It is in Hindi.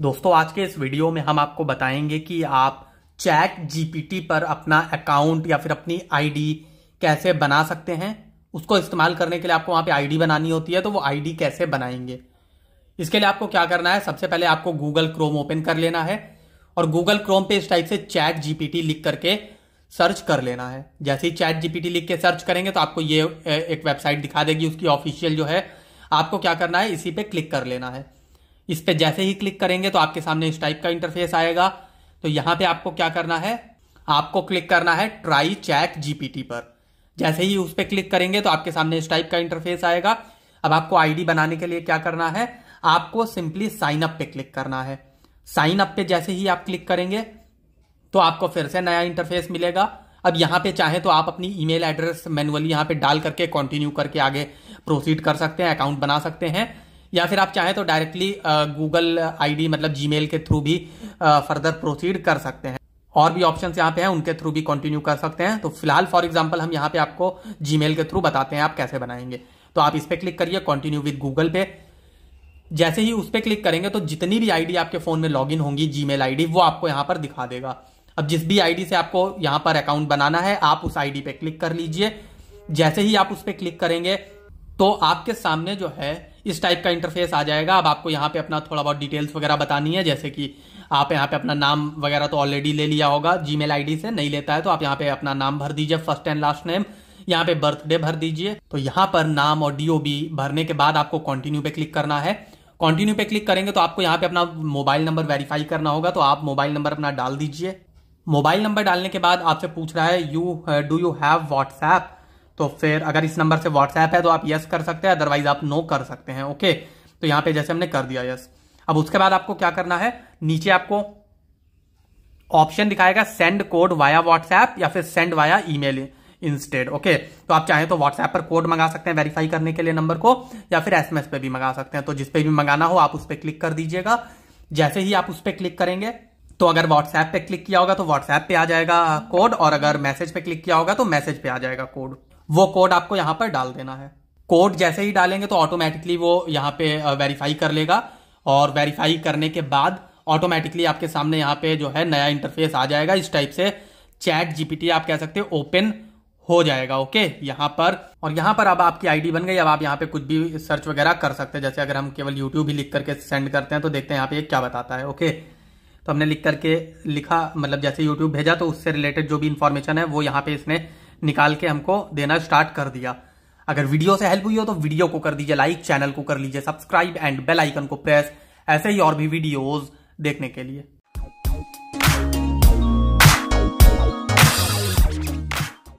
दोस्तों आज के इस वीडियो में हम आपको बताएंगे कि आप चैट जीपीटी पर अपना अकाउंट या फिर अपनी आईडी कैसे बना सकते हैं उसको इस्तेमाल करने के लिए आपको वहाँ पे आईडी बनानी होती है तो वो आईडी कैसे बनाएंगे इसके लिए आपको क्या करना है सबसे पहले आपको गूगल क्रोम ओपन कर लेना है और गूगल क्रोम पे इस टाइप से चैट जीपीटी लिख करके सर्च कर लेना है जैसे ही चैट जीपीटी लिख के सर्च करेंगे तो आपको ये एक वेबसाइट दिखा देगी उसकी ऑफिशियल जो है आपको क्या करना है इसी पे क्लिक कर लेना है इस पर जैसे ही क्लिक करेंगे तो आपके सामने इस टाइप का इंटरफेस आएगा तो यहां पे आपको क्या करना है आपको क्लिक करना है ट्राई चैट जीपीटी पर जैसे ही उस पर क्लिक करेंगे तो आपके सामने इस टाइप का इंटरफेस आएगा अब आपको आईडी बनाने के लिए क्या करना है आपको सिंपली साइन अप पे क्लिक करना है साइन अप पे जैसे ही आप क्लिक करेंगे तो आपको फिर से नया इंटरफेस मिलेगा अब यहां पे चाहे तो आप अपनी ईमेल एड्रेस मैनुअली यहां पे डाल करके कंटिन्यू करके आगे प्रोसीड कर सकते हैं अकाउंट बना सकते हैं या फिर आप चाहें तो डायरेक्टली गूगल आईडी मतलब जीमेल के थ्रू भी फर्दर प्रोसीड कर सकते हैं और भी ऑप्शंस यहाँ पे हैं उनके थ्रू भी कंटिन्यू कर सकते हैं तो फिलहाल फॉर एग्जांपल हम यहाँ पे आपको जीमेल के थ्रू बताते हैं आप कैसे बनाएंगे तो आप इस पर क्लिक करिए कंटिन्यू विद गूगल पे जैसे ही उस पर क्लिक करेंगे तो जितनी भी आईडी आपके फोन में लॉगिन होंगी जी मेल वो आपको यहाँ पर दिखा देगा अब जिस भी आईडी से आपको यहाँ पर अकाउंट बनाना है आप उस आईडी पे क्लिक कर लीजिए जैसे ही आप उस पर क्लिक करेंगे तो आपके सामने जो है इस टाइप का इंटरफेस आ जाएगा अब आपको यहाँ पे अपना थोड़ा बहुत डिटेल्स वगैरह बतानी है जैसे कि आप यहाँ पे अपना नाम वगैरह तो ऑलरेडी ले लिया होगा जी मेल से नहीं लेता है तो आप यहाँ पे अपना नाम भर दीजिए फर्स्ट एंड लास्ट नेम यहाँ पे बर्थडे भर दीजिए तो यहाँ पर नाम और डी भरने के बाद आपको कॉन्टिन्यू पे क्लिक करना है कॉन्टिन्यू पे क्लिक करेंगे तो आपको यहाँ पे अपना मोबाइल नंबर वेरीफाई करना होगा तो आप मोबाइल नंबर अपना डाल दीजिए मोबाइल नंबर डालने के बाद आपसे पूछ रहा है you do you have WhatsApp तो फिर अगर इस नंबर से व्हाट्सएप है तो आप यस कर सकते हैं अदरवाइज आप नो कर सकते हैं ओके तो यहां पे जैसे हमने कर दिया यस अब उसके बाद आपको क्या करना है नीचे आपको ऑप्शन दिखाएगा सेंड कोड वाया व्हाट्सएप या फिर send via email instead okay तो आप चाहें तो व्हाट्सएप पर कोड मंगा सकते हैं वेरीफाई करने के लिए नंबर को या फिर एसएमएस पे भी मंगा सकते हैं तो जिसपे भी मंगाना हो आप उस पर क्लिक कर दीजिएगा जैसे ही आप उस पर क्लिक करेंगे तो अगर व्हाट्सएप पे क्लिक किया होगा तो व्हाट्सएप पे आ जाएगा कोड और अगर मैसेज पे क्लिक किया होगा तो मैसेज पे आ जाएगा कोड वो कोड आपको यहां पर डाल देना है कोड जैसे ही डालेंगे तो ऑटोमेटिकली वो यहाँ पे वेरीफाई कर लेगा और वेरीफाई करने के बाद ऑटोमेटिकली आपके सामने यहाँ पे जो है नया इंटरफेस आ जाएगा इस टाइप से चैट जीपीटी आप कह सकते हैं ओपन हो जाएगा ओके यहाँ पर और यहाँ पर अब आपकी आईडी बन गई अब आप यहाँ पे कुछ भी सर्च वगैरह कर सकते हैं जैसे अगर हम केवल यूट्यूब ही लिख करके सेंड करते हैं तो देखते हैं यहाँ पे क्या बताता है ओके तो हमने लिख करके लिखा मतलब जैसे यूट्यूब भेजा तो उससे रिलेटेड जो भी इन्फॉर्मेशन है वो यहाँ पे इसने निकाल के हमको देना स्टार्ट कर दिया अगर वीडियो से हेल्प हुई हो तो वीडियो को कर दीजिए लाइक चैनल को कर लीजिए सब्सक्राइब एंड बेल आइकन को प्रेस ऐसे ही और भी वीडियोज देखने के लिए